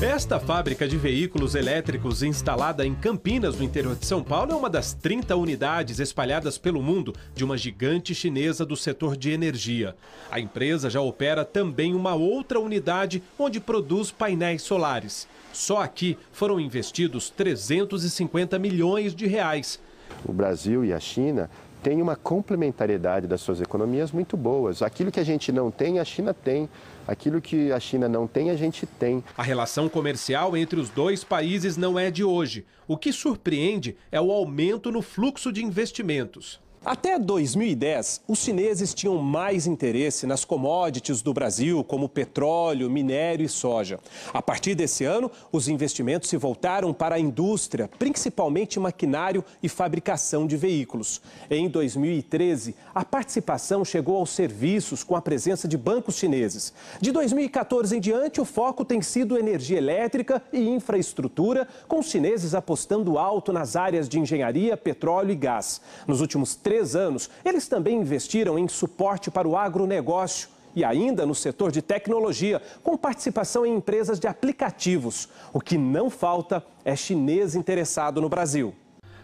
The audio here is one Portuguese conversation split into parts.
Esta fábrica de veículos elétricos instalada em Campinas, no interior de São Paulo, é uma das 30 unidades espalhadas pelo mundo de uma gigante chinesa do setor de energia. A empresa já opera também uma outra unidade onde produz painéis solares. Só aqui foram investidos 350 milhões de reais o Brasil e a China têm uma complementariedade das suas economias muito boas. Aquilo que a gente não tem, a China tem. Aquilo que a China não tem, a gente tem. A relação comercial entre os dois países não é de hoje. O que surpreende é o aumento no fluxo de investimentos. Até 2010, os chineses tinham mais interesse nas commodities do Brasil, como petróleo, minério e soja. A partir desse ano, os investimentos se voltaram para a indústria, principalmente maquinário e fabricação de veículos. Em 2013, a participação chegou aos serviços com a presença de bancos chineses. De 2014 em diante, o foco tem sido energia elétrica e infraestrutura, com os chineses apostando alto nas áreas de engenharia, petróleo e gás. Nos últimos três três anos. Eles também investiram em suporte para o agronegócio e ainda no setor de tecnologia, com participação em empresas de aplicativos. O que não falta é chinês interessado no Brasil.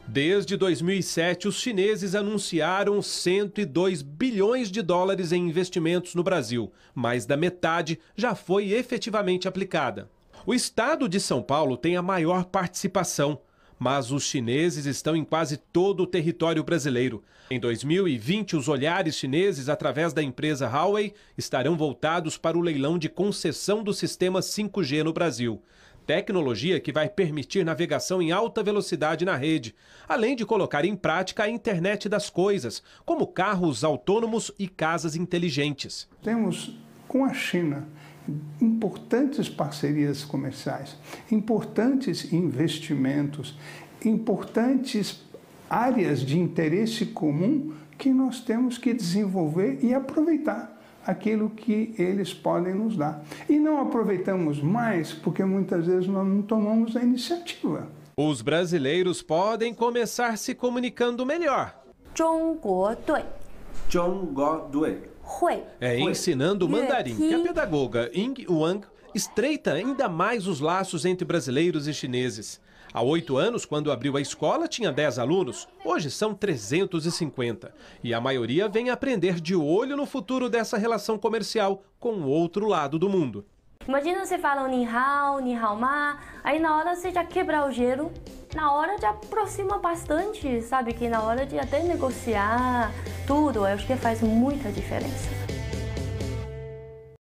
Desde 2007, os chineses anunciaram 102 bilhões de dólares em investimentos no Brasil. Mais da metade já foi efetivamente aplicada. O estado de São Paulo tem a maior participação, mas os chineses estão em quase todo o território brasileiro. Em 2020, os olhares chineses, através da empresa Huawei, estarão voltados para o leilão de concessão do sistema 5G no Brasil. Tecnologia que vai permitir navegação em alta velocidade na rede, além de colocar em prática a internet das coisas, como carros autônomos e casas inteligentes. Temos com a China importantes parcerias comerciais, importantes investimentos, importantes áreas de interesse comum que nós temos que desenvolver e aproveitar aquilo que eles podem nos dar. E não aproveitamos mais porque muitas vezes nós não tomamos a iniciativa. Os brasileiros podem começar se comunicando melhor. 中国队，中国队。Hui. É ensinando mandarim, que a pedagoga Ying Wang estreita ainda mais os laços entre brasileiros e chineses. Há oito anos, quando abriu a escola, tinha 10 alunos. Hoje são 350. E a maioria vem aprender de olho no futuro dessa relação comercial com o outro lado do mundo. Imagina você falar ni hao, ni hao ma, aí na hora você já quebrar o gelo na hora de aproxima bastante, sabe? Que na hora de até negociar tudo, eu acho que faz muita diferença.